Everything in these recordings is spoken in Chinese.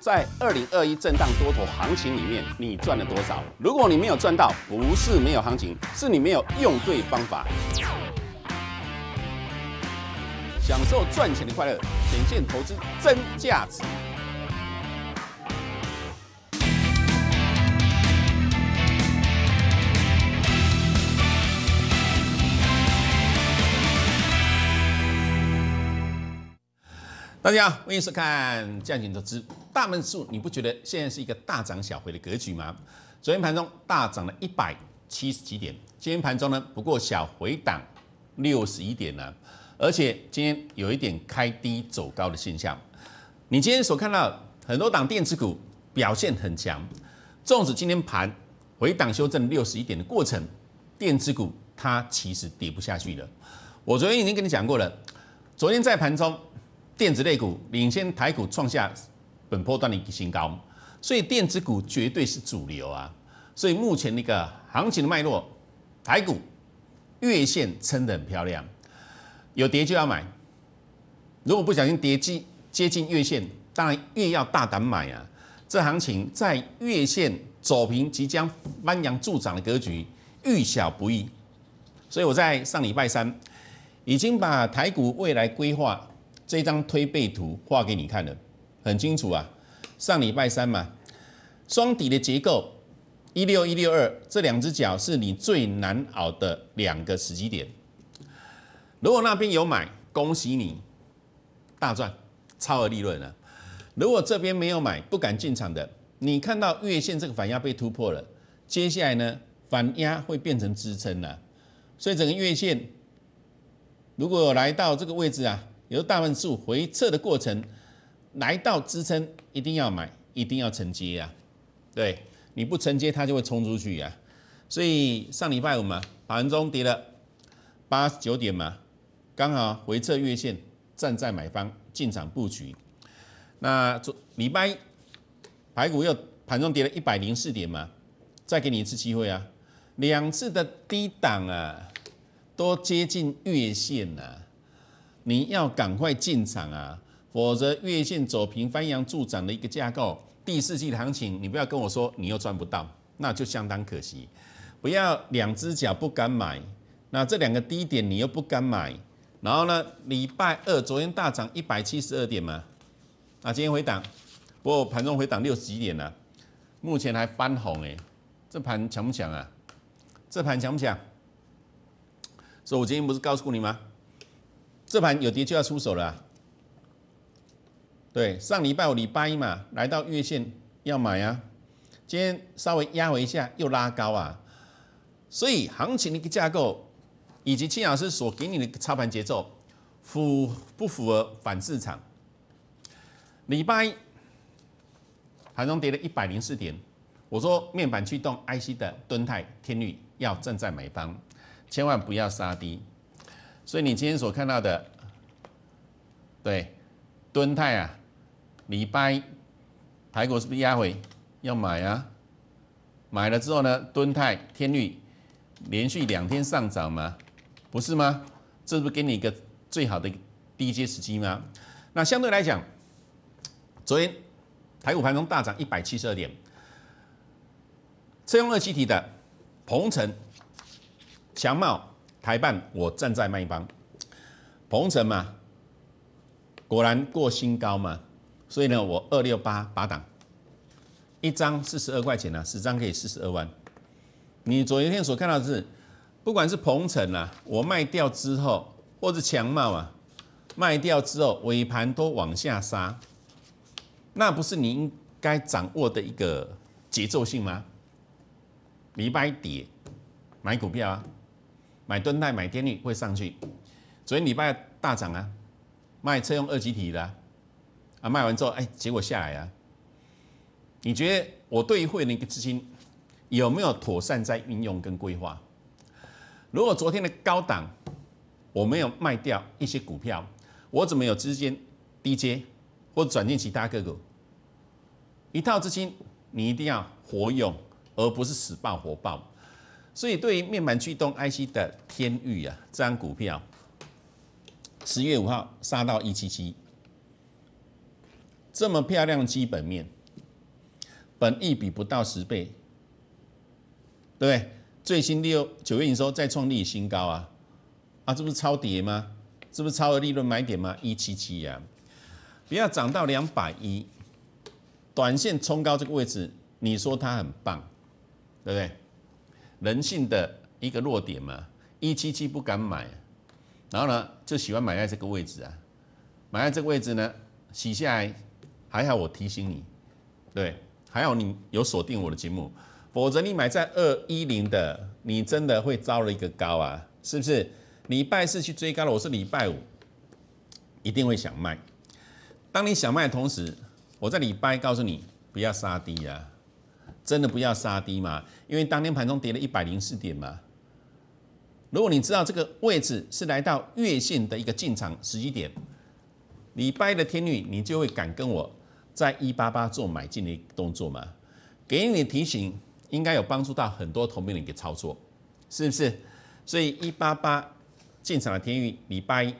在二零二一震荡多头行情里面，你赚了多少？如果你没有赚到，不是没有行情，是你没有用对方法。享受赚钱的快乐，显现投资真价值。大家好，欢迎收看《降军投资》。大门数，你不觉得现在是一个大涨小回的格局吗？昨天盘中大涨了一百七十几点，今天盘中呢不过小回档六十一点了，而且今天有一点开低走高的现象。你今天所看到很多档电子股表现很强，纵使今天盘回档修正六十一点的过程，电子股它其实跌不下去的。我昨天已经跟你讲过了，昨天在盘中。电子类股领先台股创下本波段的新高，所以电子股绝对是主流啊！所以目前那个行情的脉络，台股月线撑得很漂亮，有跌就要买。如果不小心跌近接近月线，当然越要大胆买啊！这行情在月线走平、即将翻阳助涨的格局，遇小不易，所以我在上礼拜三已经把台股未来规划。这张推背图画给你看了，很清楚啊。上礼拜三嘛，双底的结构，一六一六二这两只脚是你最难熬的两个时机点。如果那边有买，恭喜你大赚超额利润了。如果这边没有买，不敢进场的，你看到月线这个反压被突破了，接下来呢，反压会变成支撑了，所以整个月线如果来到这个位置啊。有大部分数回撤的过程，来到支撑一定要买，一定要承接啊！对你不承接，它就会冲出去啊！所以上礼拜五嘛，盘中跌了八九点嘛，刚好回撤月线，站在买方进场布局。那昨礼拜，排骨又盘中跌了一百零四点嘛，再给你一次机会啊！两次的低档啊，都接近月线呐。你要赶快进场啊，否则月线走平翻阳助涨的一个架构，第四季的行情，你不要跟我说你又赚不到，那就相当可惜。不要两只脚不敢买，那这两个低点你又不敢买，然后呢，礼拜二昨天大涨一百七十二点嘛，那今天回档，不过盘中回档六十几点啊，目前还翻红哎，这盘强不强啊？这盘强不强？所以我今天不是告诉过你吗？这盘有跌就要出手了，对，上礼拜五礼拜一嘛，来到月线要买啊，今天稍微压回一下又拉高啊，所以行情的一个架构，以及青老师所给你的操盘节奏符不符合反市场？礼拜盘中跌了一百零四点，我说面板驱动 IC 的敦泰、天绿要正在买方，千万不要杀低。所以你今天所看到的，对，敦泰啊，礼拜台股是不是压回？要买啊！买了之后呢，敦泰、天律连续两天上涨嘛，不是吗？这是不是给你一个最好的低阶时机吗？那相对来讲，昨天台股盘中大涨一百七十二点，车用二气体的鹏程、祥茂。台办，我站在卖方。鹏程嘛，果然过新高嘛，所以呢，我二六八八档，一张四十二块钱啊，十张可以四十二万。你昨天所看到是，不管是鹏程啊，我卖掉之后，或者强茂啊，卖掉之后尾盘都往下杀，那不是你应该掌握的一个节奏性吗？你拜跌买股票啊。买吨泰、买电力会上去，昨天礼拜大涨啊，卖车用二级体的啊，卖完之后，哎，结果下来啊。你觉得我对于会员的一个资金有没有妥善在运用跟规划？如果昨天的高档我没有卖掉一些股票，我怎么有资金低接或转进其他个股？一套资金你一定要活用，而不是死抱活抱。所以，对于面板驱动 IC 的天誉啊，这张股票十月五号杀到一七七，这么漂亮基本面，本益比不到十倍，对不对？最新六九月营收再创历史新高啊啊，这不是超跌吗？这不是超额利润买点吗？一七七呀，不要涨到两百一，短线冲高这个位置，你说它很棒，对不对？人性的一个弱点嘛，一七七不敢买，然后呢就喜欢买在这个位置啊，买在这个位置呢，洗下来还好。我提醒你，对，还好你有锁定我的节目，否则你买在二一零的，你真的会遭了一个高啊，是不是？礼拜四去追高了，我是礼拜五，一定会想卖。当你想卖同时，我在礼拜告诉你不要杀低啊。真的不要杀低嘛？因为当天盘中跌了一百零四点嘛。如果你知道这个位置是来到月线的一个进场时机点，礼拜的天运你就会敢跟我在一八八做买进的动作嘛？给你提醒，应该有帮助到很多同辈的一个操作，是不是？所以一八八进场的天运，礼拜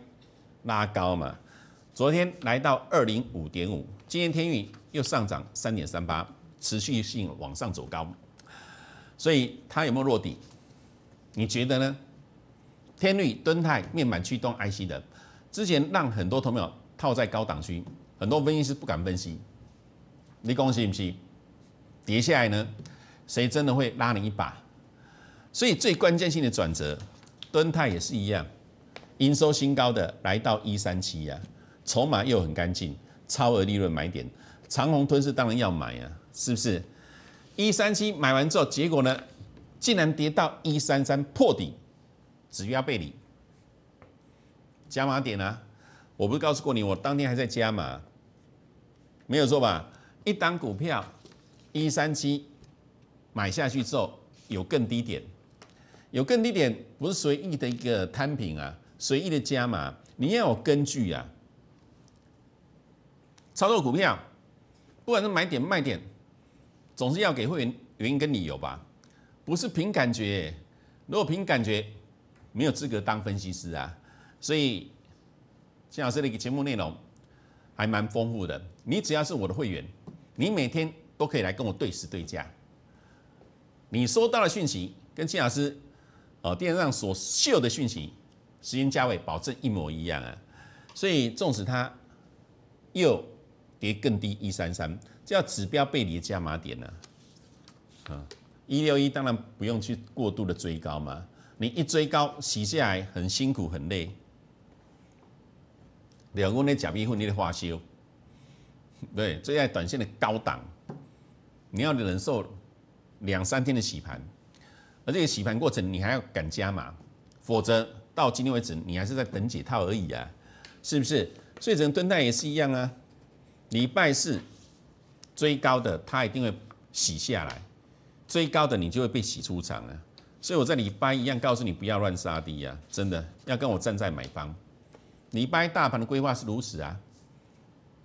拉高嘛，昨天来到二零五点五，今天天运又上涨三点三八。持续性往上走高，所以它有没有落底？你觉得呢？天律、敦泰面板驱动 IC 的，之前让很多朋友套在高档区，很多分析师不敢分析，你相信不相信？跌下来呢，谁真的会拉你一把？所以最关键性的转折，敦泰也是一样，营收新高的来到一三七呀，筹码又很干净，超额利润买点。长虹吞噬当然要买呀，是不是？一三七买完之后，结果呢，竟然跌到一三三破底，指标背离，加码点啊！我不是告诉过你，我当天还在加码，没有错吧？一档股票一三七买下去之后，有更低点，有更低点，不是随意的一个摊平啊，随意的加码，你要有根据呀，操作股票。不管是买点卖点，总是要给会员原因跟理由吧，不是凭感觉。如果凭感觉，没有资格当分析师啊。所以，金老师的节目内容还蛮丰富的。你只要是我的会员，你每天都可以来跟我对时对价。你收到的讯息跟金老师啊电视上所秀的讯息时间价位，保证一模一样啊。所以，纵使他又。跌更低一三三，叫指标背离加码点呢？啊，一六一当然不用去过度的追高嘛。你一追高洗下来很辛苦很累，两公分假币混你的花销。对，最爱短线的高档，你要忍受两三天的洗盘，而这个洗盘过程你还要敢加码，否则到今天为止你还是在等解套而已啊？是不是？所以，整个蹲单也是一样啊。礼拜四追高的，它一定会洗下来。追高的你就会被洗出场了。所以我在礼拜一样告诉你，不要乱杀低呀，真的要跟我站在买方。礼拜大盘的规划是如此啊，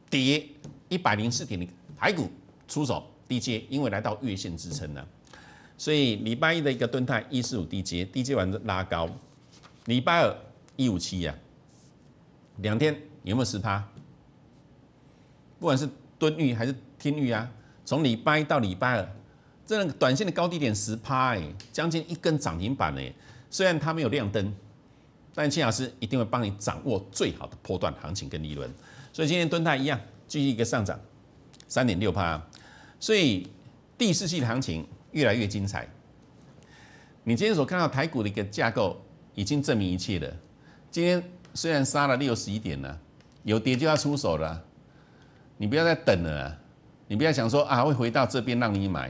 跌一百零四点，台股出手低 J 因为来到月线支撑了。所以礼拜一的一个蹲态一四五低 j 低 J 完拉高，礼拜二一五七呀，两天有没有十趴？不管是蹲绿还是天绿啊，从礼拜一到礼拜二，这个短线的高低点十趴哎，将近一根涨停板哎。虽然它没有亮灯，但青老师一定会帮你掌握最好的破段行情跟利润。所以今天蹲台一样继续一个上涨，三点六趴。所以第四季的行情越来越精彩。你今天所看到台股的一个架构已经证明一切了。今天虽然杀了六十一点了，有跌就要出手了。你不要再等了，你不要想说啊会回到这边让你买，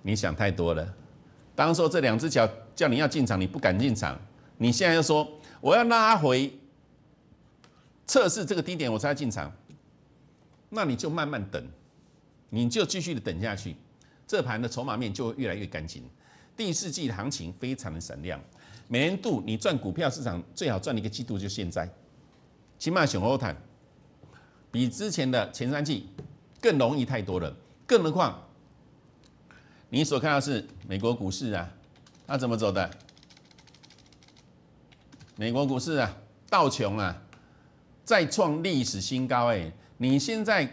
你想太多了。当说这两只脚叫你要进场，你不敢进场，你现在又说我要拉回测试这个低点我才进场，那你就慢慢等，你就继续的等下去，这盘的筹码面就会越来越干净。第四季的行情非常的闪亮，每年度你赚股票市场最好赚的一个季度就现在，起码熊后坦。比之前的前三季更容易太多了，更何况你所看到是美国股市啊，它怎么走的？美国股市啊，道琼啊再创历史新高哎！你现在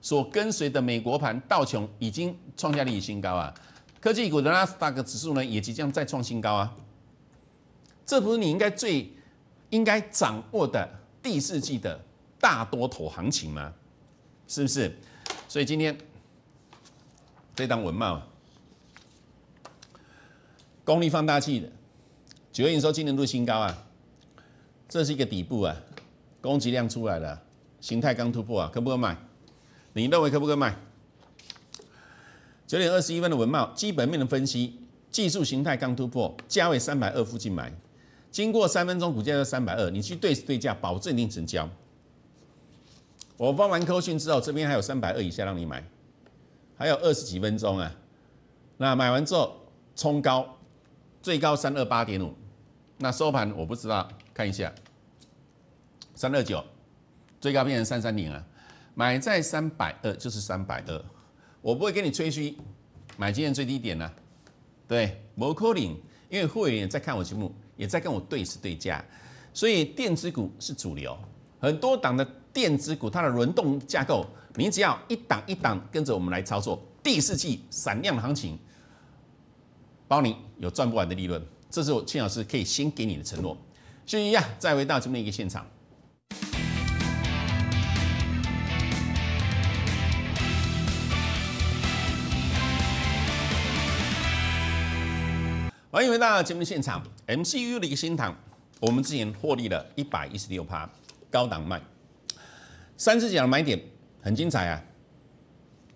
所跟随的美国盘道琼已经创下历史新高啊，科技股的纳斯达克指数呢也即将再创新高啊，这不是你应该最应该掌握的第四季的。大多头行情吗？是不是？所以今天这档文茂功率放大器的九月营收今年度新高啊，这是一个底部啊，供给量出来了，形态刚突破啊，可不可买？你认为可不可买？九点二十一分的文茂基本面的分析，技术形态刚突破，价位三百二附近买，经过三分钟股价就三百二，你去对对价，保证一定成交。我放完科讯之后，这边还有三百二以下让你买，还有二十几分钟啊。那买完之后冲高，最高三二八点五，那收盘我不知道，看一下三二九，最高变成三三零啊。买在三百二就是三百二，我不会跟你吹嘘，买今天最低点啊。对，摩柯林，因为会员也在看我节目，也在跟我对时对价，所以电子股是主流。很多档的电子股，它的轮动架构，你只要一档一档跟着我们来操作，第四季闪亮的行情，包你有赚不完的利润。这是我庆老师可以先给你的承诺。所以呀，再回到这么一个现场，欢迎回到前的现场。MCU 的一个新塘，我们之前获利了一百一十六趴。高档卖，三只脚的买点很精彩啊！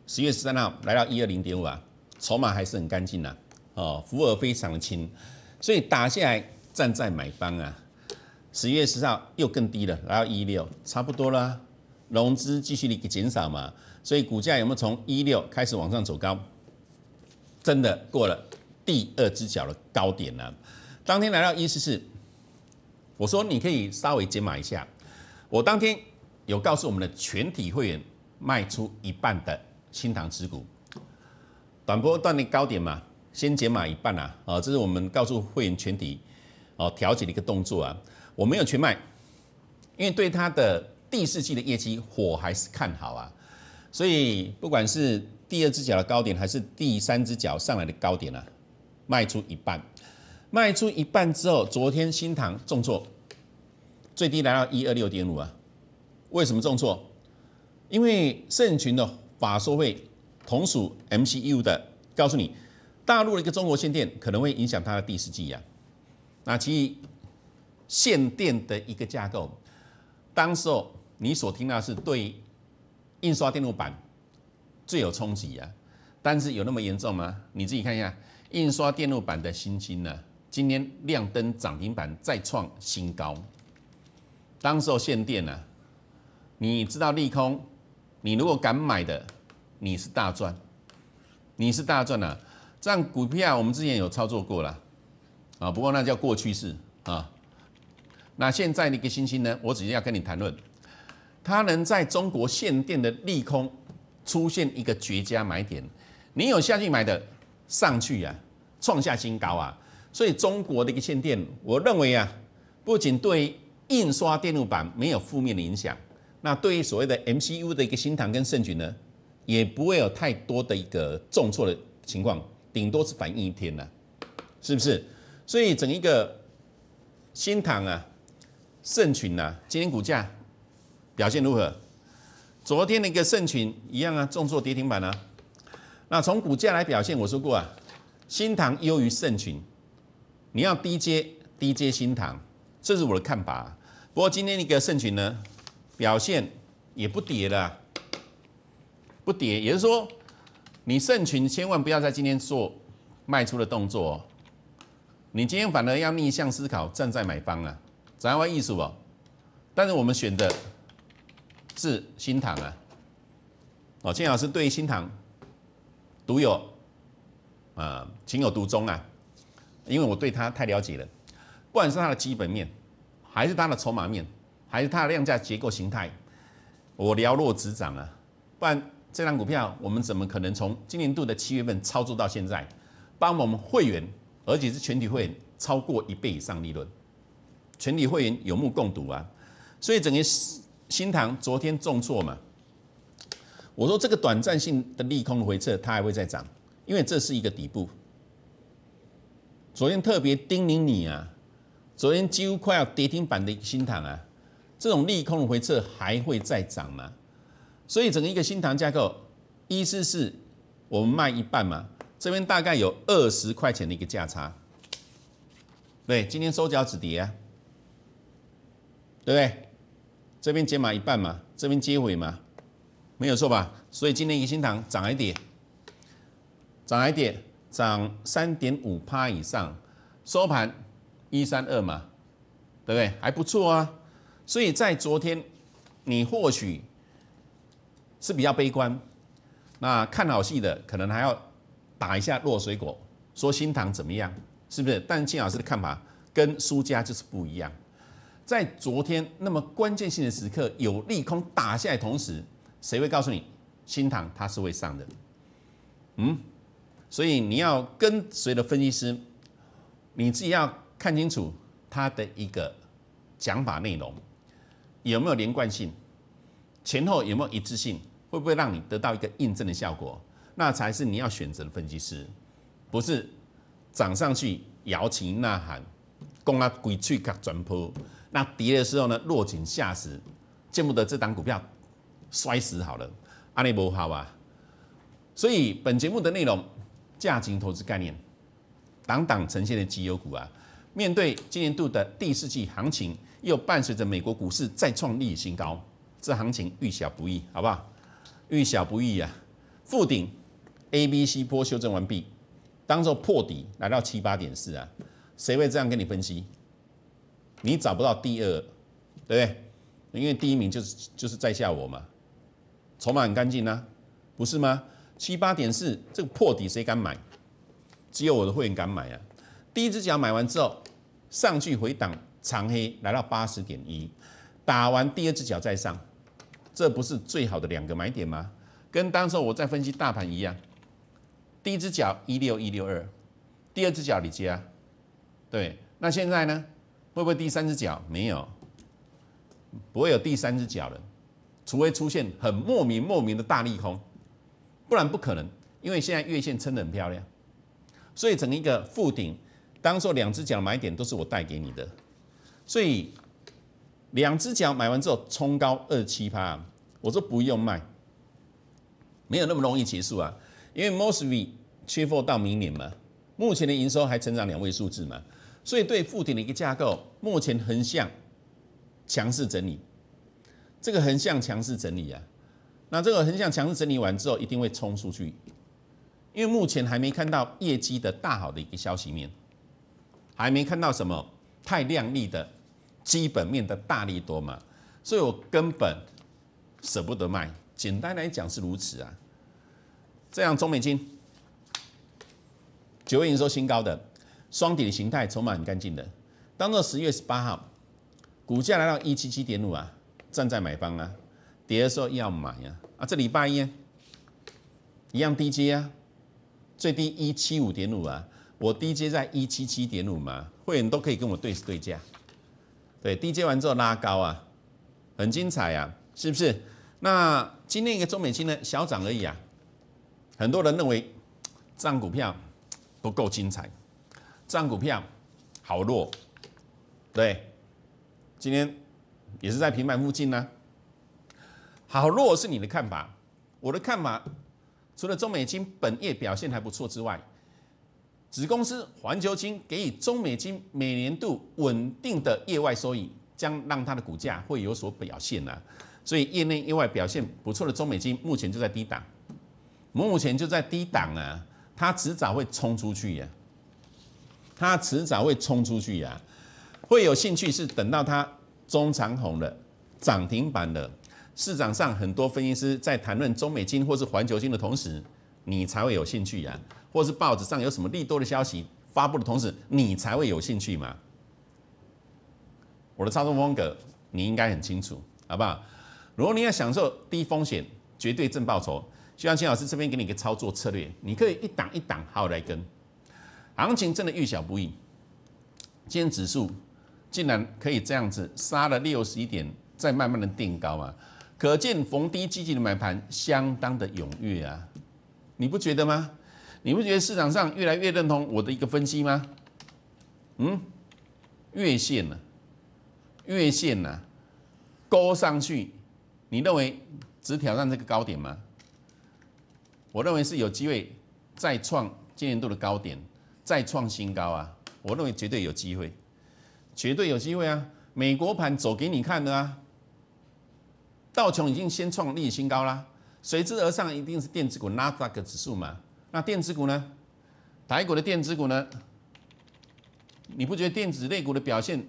十月十三号来到一二零点五啊，筹码还是很干净呐，哦，浮额非常的轻，所以打下来站在买方啊。十月十号又更低了，来到一六，差不多啦，融资继续一个减少嘛，所以股价有没有从一六开始往上走高？真的过了第二只脚的高点了，当天来到一四四，我说你可以稍微解码一下。我当天有告诉我们的全体会员卖出一半的新塘持股，短波段的高点嘛，先解码一半啊，啊，这是我们告诉会员全体，哦，调节的一个动作啊。我没有全卖，因为对它的第四季的业绩火还是看好啊，所以不管是第二只脚的高点还是第三只脚上来的高点啊，卖出一半，卖出一半之后，昨天新塘重挫。最低来到一二六点五啊？为什么这么做？因为圣群的法说会同属 MCU 的。告诉你，大陆的一个中国限电可能会影响它的第四季呀。那其限电的一个架构，当时候你所听到是对印刷电路板最有冲击啊。但是有那么严重吗？你自己看一下，印刷电路板的新金呢，今天亮灯涨停板再创新高。当时候限电啊，你知道利空，你如果敢买的，你是大赚，你是大赚啊！这样股票我们之前有操作过了啊，不过那叫过去式啊。那现在那个星星呢，我只是要跟你谈论，它能在中国限电的利空出现一个绝佳买点，你有下去买的，上去啊，创下新高啊！所以中国的一个限电，我认为啊，不仅对。印刷电路板没有负面的影响，那对于所谓的 MCU 的一个新唐跟盛群呢，也不会有太多的一个重挫的情况，顶多是反应一天啊，是不是？所以整一个新唐啊、盛群啊，今天股价表现如何？昨天的一个盛群一样啊，重挫跌停板啊。那从股价来表现，我说过啊，新唐优于盛群，你要低阶低阶新唐。这是我的看法。不过今天那个圣群呢，表现也不跌了，不跌，也就是说，你圣群千万不要在今天做卖出的动作，哦，你今天反而要逆向思考，站在买方啊，怎幺意思哦？但是我们选的是新塘啊，哦，金老师对新塘独有啊情有独钟啊，因为我对他太了解了。不管是它的基本面，还是它的筹码面，还是它的量价结构形态，我寥落指掌啊！不然这张股票我们怎么可能从今年度的七月份操作到现在，帮我们会员，而且是全体会员超过一倍以上利润？全体会员有目共睹啊！所以整个新塘昨天重挫嘛，我说这个短暂性的利空回撤，它还会再涨，因为这是一个底部。昨天特别叮咛你啊！昨天几乎快要跌停板的新塘啊，这种利空回撤还会再涨吗？所以整个一个新塘架构，意思是我们卖一半嘛，这边大概有二十块钱的一个价差，对，今天收脚止跌啊，对不对？这边解码一半嘛，这边接尾嘛，没有错吧？所以今天一个新塘涨一点，涨一点，涨三点五趴以上，收盘。一三二嘛，对不对？还不错啊。所以在昨天，你或许是比较悲观。那看好戏的可能还要打一下弱水果，说新塘怎么样，是不是？但金老师的看法跟输家就是不一样。在昨天那么关键性的时刻，有利空打下来，同时谁会告诉你新塘它是会上的？嗯？所以你要跟随的分析师，你自己要。看清楚他的一个讲法内容有没有连贯性，前后有没有一致性，会不会让你得到一个印证的效果？那才是你要选择的分析师，不是涨上去摇旗呐喊，攻啊鬼去卡转坡，那跌的时候呢落井下石，见不得这档股票摔死好了，阿内波好啊。所以本节目的内容，价值投资概念，档档呈现的绩优股啊。面对今年度的第四季行情，又伴随着美国股市再创历史新高，这行情遇小不易，好不好？遇小不易啊！复顶 A、B、C 波修正完毕，当做破底来到七八点四啊！谁会这样跟你分析？你找不到第二，对不对？因为第一名就是就是在下我嘛，筹码很干净呐，不是吗？七八点四这个破底谁敢买？只有我的会员敢买啊！第一只脚买完之后。上去回档长黑来到八十点一，打完第二只脚再上，这不是最好的两个买点吗？跟当时我在分析大盘一样，第一只脚一六一六二，第二只脚你接啊，对，那现在呢，会不会第三只脚？没有，不会有第三只脚了，除非出现很莫名莫名的大利空，不然不可能，因为现在月线撑得很漂亮，所以整一个负顶。当候两只脚买点都是我带给你的，所以两只脚买完之后冲高二七趴，我说不用卖，没有那么容易结束啊，因为 m o s t V 缺货到明年嘛，目前的营收还成长两位数字嘛，所以对附点的一个架构，目前横向强势整理，这个横向强势整理啊，那这个横向强势整理完之后一定会冲出去，因为目前还没看到业绩的大好的一个消息面。还没看到什么太亮丽的基本面的大力多嘛，所以我根本舍不得卖。简单来讲是如此啊。这样中美金九月营收新高的双底的形态，筹码很干净的。当到十月十八号，股价来到一七七点五啊，站在买方啊，跌的时候要买啊啊，这礼拜一一样低阶啊，最低一七五点五啊。我低接在一七七点五嘛，会员都可以跟我对对价，对低接完之后拉高啊，很精彩啊，是不是？那今天一个中美金的小涨而已啊，很多人认为这档股票不够精彩，这档股票好弱，对，今天也是在平板附近呢，好弱是你的看法，我的看法除了中美金本业表现还不错之外。子公司环球金给予中美金每年度稳定的业外收益，将让它的股价会有所表现呢。所以，业内业外表现不错的中美金目前就在低档，目前就在低档啊，它迟早会冲出去呀，它迟早会冲出去呀，会有兴趣是等到它中长红了、涨停板了。市场上很多分析师在谈论中美金或是环球金的同时，你才会有兴趣呀。或是报纸上有什么利多的消息发布的同时，你才会有兴趣嘛？我的操作风格你应该很清楚，好不好？如果你要享受低风险、绝对正报酬，希望金老师这边给你一个操作策略，你可以一档一档好来跟。行情真的遇小不易，今天指数竟然可以这样子杀了六十一点，再慢慢的垫高啊，可见逢低积极的买盘相当的踊跃啊，你不觉得吗？你不觉得市场上越来越认同我的一个分析吗？嗯，月线呢？月线呢？勾上去，你认为只挑战这个高点吗？我认为是有机会再创今年度的高点，再创新高啊！我认为绝对有机会，绝对有机会啊！美国盘走给你看的啊，道琼已经先创历史新高啦，随之而上一定是电子股纳斯达克指数嘛。那电子股呢？台股的电子股呢？你不觉得电子类股的表现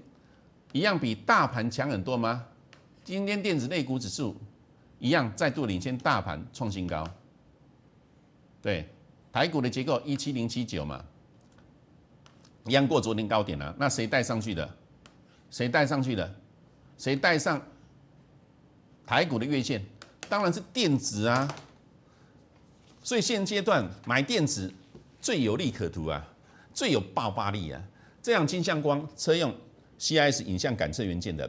一样比大盘强很多吗？今天电子类股指数一样再度领先大盘创新高。对，台股的结构一七零七九嘛，一样过昨天高点了。那谁带上去的？谁带上去的？谁带上？台股的月线当然是电子啊。所以现阶段买电子最有利可图啊，最有爆发力啊。这样金相光车用 CIS 影像感测元件的，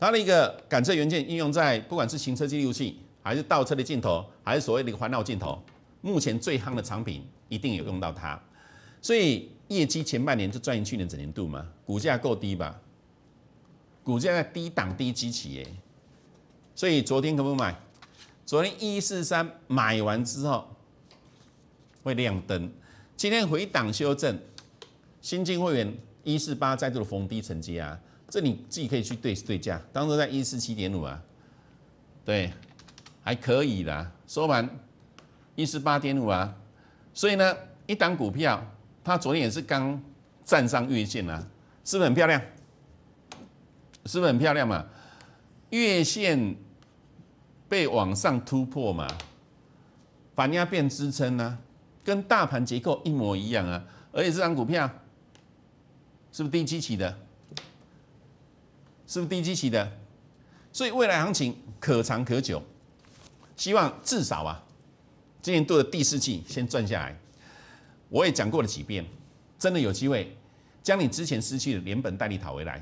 它的一个感测元件应用在不管是行车记录器，还是倒车的镜头，还是所谓的一个环绕镜头，目前最夯的产品一定有用到它。所以业绩前半年就赚去年整年度嘛，股价够低吧？股价在低档低基企耶，所以昨天可不可以买？昨天一四三买完之后会亮灯，今天回档修正，新进会员一四八再度的逢低承接啊，这你自己可以去对对价，当时在一四七点五啊，对，还可以啦。收完一四八点五啊，所以呢，一档股票它昨天也是刚站上月线啊，是不是很漂亮？是不是很漂亮嘛？月线。被往上突破嘛，反压变支撑呢，跟大盘结构一模一样啊，而且这张股票是不是低基期的？是不是低基期的？所以未来行情可长可久，希望至少啊，今年度的第四季先赚下来。我也讲过了几遍，真的有机会将你之前失去的连本带利讨回来，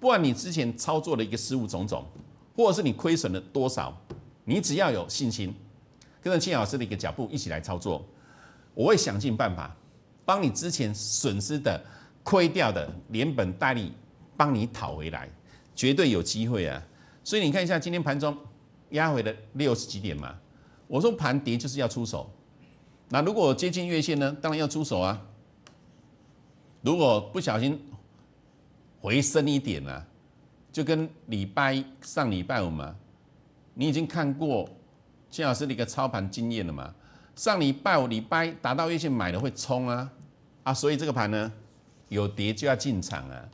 不然你之前操作的一个失误种种。或者是你亏损了多少，你只要有信心，跟着庆老师的一个脚步一起来操作，我会想尽办法帮你之前损失的、亏掉的，连本带利帮你讨回来，绝对有机会啊！所以你看一下今天盘中压回了六十几点嘛，我说盘跌就是要出手，那如果接近月线呢，当然要出手啊。如果不小心回升一点呢？就跟礼拜上礼拜五嘛，你已经看过金老师的一个操盘经验了嘛？上礼拜五礼拜达到一线买了会冲啊啊，所以这个盘呢有跌就要进场啊。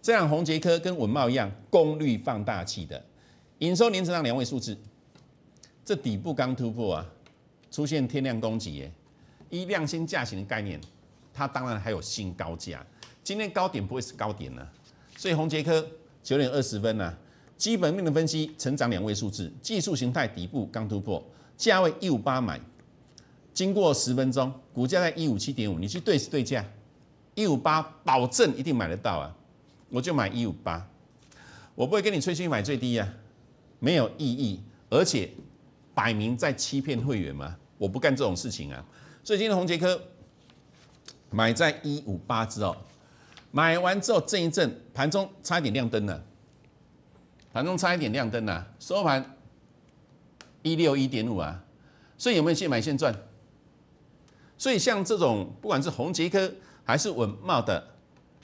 这样红杰科跟文茂一样，功率放大器的营收连成长两位数字，这底部刚突破啊，出现天量攻击耶，一量新价型的概念，它当然还有新高价，今天高点不会是高点啊，所以红杰科。九点二十分呢，基本面的分析成长两位数字，技术形态底部刚突破，价位一五八买。经过十分钟，股价在一五七点五，你去对是对价，一五八保证一定买得到啊，我就买一五八，我不会跟你吹嘘买最低啊，没有意义，而且摆明在欺骗会员嘛，我不干这种事情啊。所以今天红杰科买在一五八之后。买完之后震一震，盘中差一点亮灯了，盘中差一点亮灯了，收盘一六一点五啊，所以有没有现买现赚？所以像这种不管是宏杰科还是稳茂的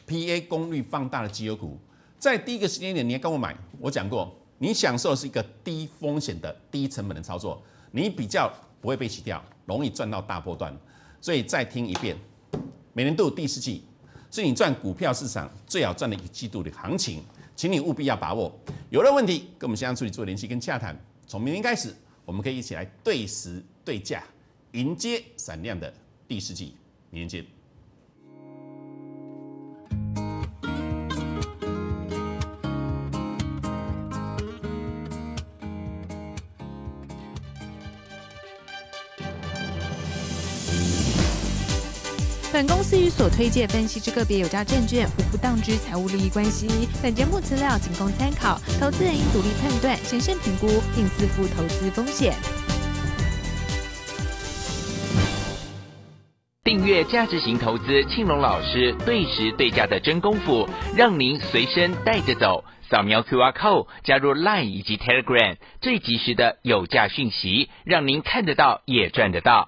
PA 功率放大的基优股，在第一个时间点，你要跟我买，我讲过，你享受是一个低风险的、低成本的操作，你比较不会被洗掉，容易赚到大波段。所以再听一遍，每年都有第四季。是你赚股票市场最好赚的一个季度的行情，请你务必要把握。有了问题，跟我们相关助理做联系跟洽谈。从明天开始，我们可以一起来对时对价，迎接闪亮的第四季。明天见。所推介分析之个别有价证券无不当之财务利益关系。本节目资料仅供参考，投资人应独立判断、审慎评估，并自负投资风险。订阅价值型投资，庆隆老师对时对价的真功夫，让您随身带着走。扫描 QR Code 加入 Line 以及 Telegram，最及时的有价讯息，让您看得到也赚得到。